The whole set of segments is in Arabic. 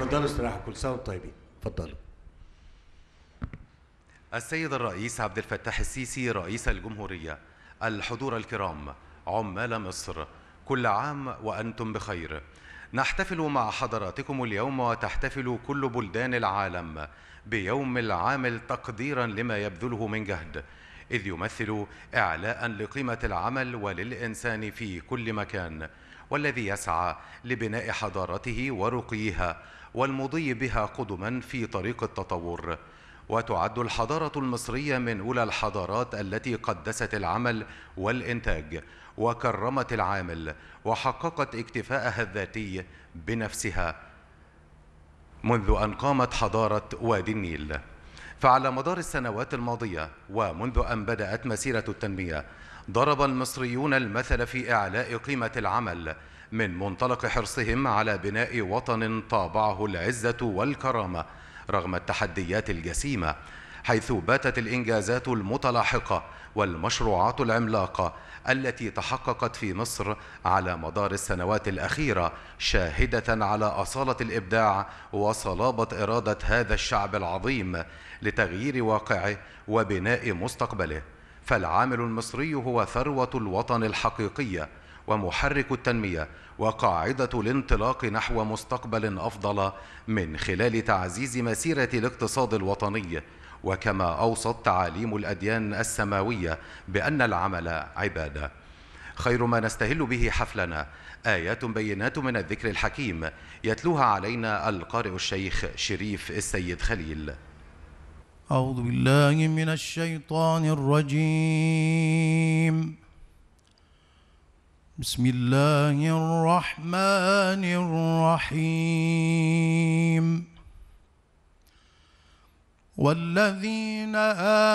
تفضلوا استراحه كل سنه وانتم طيبين تفضلوا السيد الرئيس عبد الفتاح السيسي رئيس الجمهوريه الحضور الكرام عمال مصر كل عام وانتم بخير نحتفل مع حضراتكم اليوم وتحتفل كل بلدان العالم بيوم العامل تقديرا لما يبذله من جهد إذ يمثل إعلاء لقيمة العمل وللإنسان في كل مكان والذي يسعى لبناء حضارته ورقيها والمضي بها قدما في طريق التطور وتعد الحضارة المصرية من أولى الحضارات التي قدست العمل والإنتاج وكرمت العامل وحققت اكتفاءها الذاتي بنفسها منذ أن قامت حضارة وادي النيل فعلى مدار السنوات الماضية ومنذ أن بدأت مسيرة التنمية ضرب المصريون المثل في إعلاء قيمة العمل من منطلق حرصهم على بناء وطن طابعه العزة والكرامة رغم التحديات الجسيمة حيث باتت الإنجازات المتلاحقة والمشروعات العملاقة التي تحققت في مصر على مدار السنوات الأخيرة شاهدة على أصالة الإبداع وصلابة إرادة هذا الشعب العظيم لتغيير واقعه وبناء مستقبله فالعامل المصري هو ثروة الوطن الحقيقية ومحرك التنمية وقاعدة الانطلاق نحو مستقبل أفضل من خلال تعزيز مسيرة الاقتصاد الوطني وكما أوصت تعاليم الأديان السماوية بأن العمل عبادة خير ما نستهل به حفلنا آيات بينات من الذكر الحكيم يتلوها علينا القارئ الشيخ شريف السيد خليل أعوذ بالله من الشيطان الرجيم بسم الله الرحمن الرحيم والذين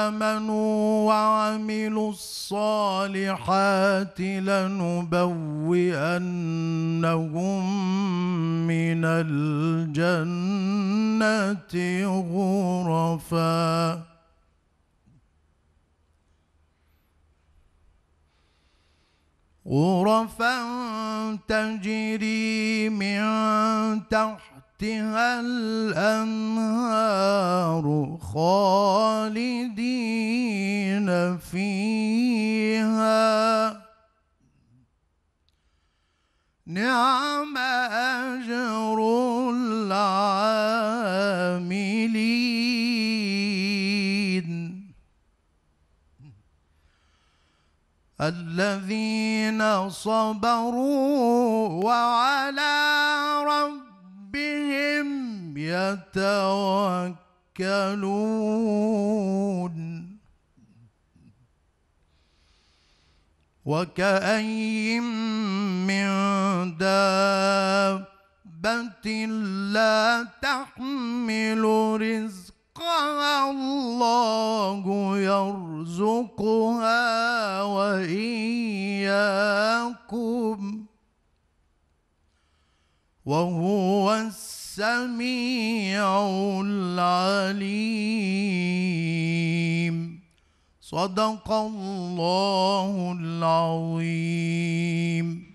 آمنوا وعملوا الصالحات لنبوئنهم من الجنة غرفا غرفا تجري من تحت تحتها الأنهار خالدين فيها نعم أجر العاملين الذين صبروا يتوكلون وكأي من دابة لا تحمل رزقها الله يرزقها وإياكم وهو السبب السميع العليم صدق الله العظيم